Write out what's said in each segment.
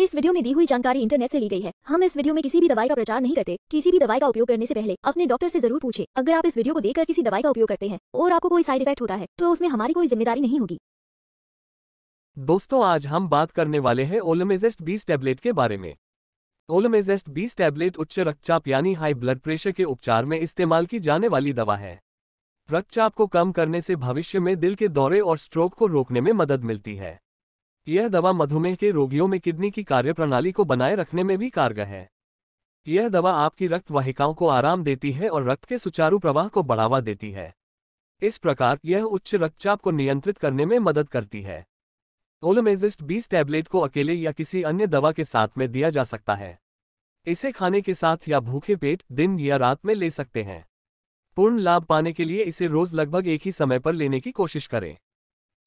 इस वीडियो में दी हुई जानकारी इंटरनेट से ली गई है हम इस वीडियो में किसी भी दवाई का प्रचार नहीं करते किसी भी दवाई का उपयोग करने से पहले अपने डॉक्टर से जरूर पूछे अगर आप इस वीडियो को देखकर किसी दवाई का उपयोग करते हैं और आपको कोई साइड इफेक्ट होता है तो उसमें हमारी कोई जिम्मेदारी नहीं होगी दोस्तों आज हम बात करने वाले हैं ओलमेजेस्ट बीस टैबलेट के बारे में ओलमेजेस्ट बीस टैबलेट उच्च रक्तचाप यानी हाई ब्लड प्रेशर के उपचार में इस्तेमाल की जाने वाली दवा है रक्तचाप को कम करने से भविष्य में दिल के दौरे और स्ट्रोक को रोकने में मदद मिलती है यह दवा मधुमेह के रोगियों में किडनी की कार्यप्रणाली को बनाए रखने में भी कारगर है यह दवा आपकी रक्त वाहिकाओं को आराम देती है और रक्त के सुचारू प्रवाह को बढ़ावा देती है इस प्रकार यह उच्च रक्तचाप को नियंत्रित करने में मदद करती है ओलोमेजिस्ट 20 टैबलेट को अकेले या किसी अन्य दवा के साथ में दिया जा सकता है इसे खाने के साथ या भूखे पेट दिन या रात में ले सकते हैं पूर्ण लाभ पाने के लिए इसे रोज लगभग एक ही समय पर लेने की कोशिश करें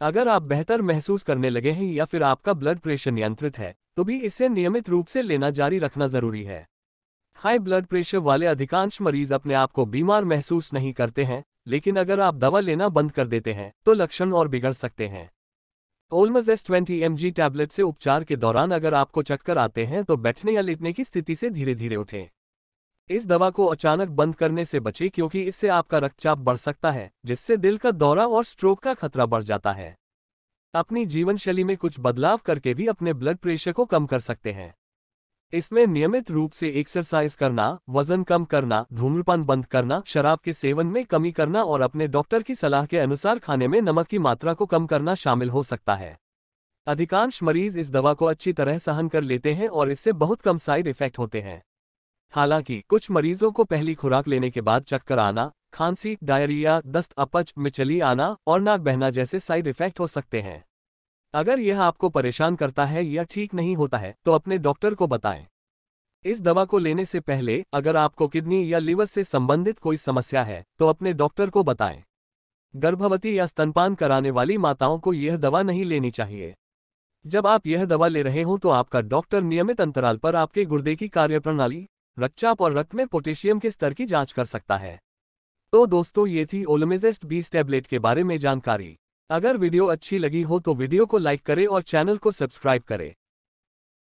अगर आप बेहतर महसूस करने लगे हैं या फिर आपका ब्लड प्रेशर नियंत्रित है तो भी इसे नियमित रूप से लेना जारी रखना जरूरी है हाई ब्लड प्रेशर वाले अधिकांश मरीज अपने आप को बीमार महसूस नहीं करते हैं लेकिन अगर आप दवा लेना बंद कर देते हैं तो लक्षण और बिगड़ सकते हैं ओलमज एस ट्वेंटी एम टैबलेट से उपचार के दौरान अगर आपको चक्कर आते हैं तो बैठने या लेटने की स्थिति से धीरे धीरे उठें इस दवा को अचानक बंद करने से बचें क्योंकि इससे आपका रक्तचाप बढ़ सकता है जिससे दिल का दौरा और स्ट्रोक का खतरा बढ़ जाता है अपनी जीवन शैली में कुछ बदलाव करके भी अपने ब्लड प्रेशर को कम कर सकते हैं इसमें नियमित रूप से एक्सरसाइज करना वजन कम करना धूम्रपान बंद करना शराब के सेवन में कमी करना और अपने डॉक्टर की सलाह के अनुसार खाने में नमक की मात्रा को कम करना शामिल हो सकता है अधिकांश मरीज इस दवा को अच्छी तरह सहन कर लेते हैं और इससे बहुत कम साइड इफेक्ट होते हैं हालांकि कुछ मरीजों को पहली खुराक लेने के बाद चक्कर आना खांसी डायरिया दस्त अपच मिचली आना और नाक बहना जैसे साइड इफेक्ट हो सकते हैं अगर यह आपको परेशान करता है या ठीक नहीं होता है तो अपने डॉक्टर को बताएं इस दवा को लेने से पहले अगर आपको किडनी या लिवर से संबंधित कोई समस्या है तो अपने डॉक्टर को बताएं गर्भवती या स्तनपान कराने वाली माताओं को यह दवा नहीं लेनी चाहिए जब आप यह दवा ले रहे हो तो आपका डॉक्टर नियमित अंतराल पर आपके गुर्दे की कार्यप्रणाली रक्तचाप और रक्त में पोटेशियम के स्तर की जांच कर सकता है तो दोस्तों ये थी ओलमेजेस्ट बीस टैबलेट के बारे में जानकारी अगर वीडियो अच्छी लगी हो तो वीडियो को लाइक करें और चैनल को सब्सक्राइब करें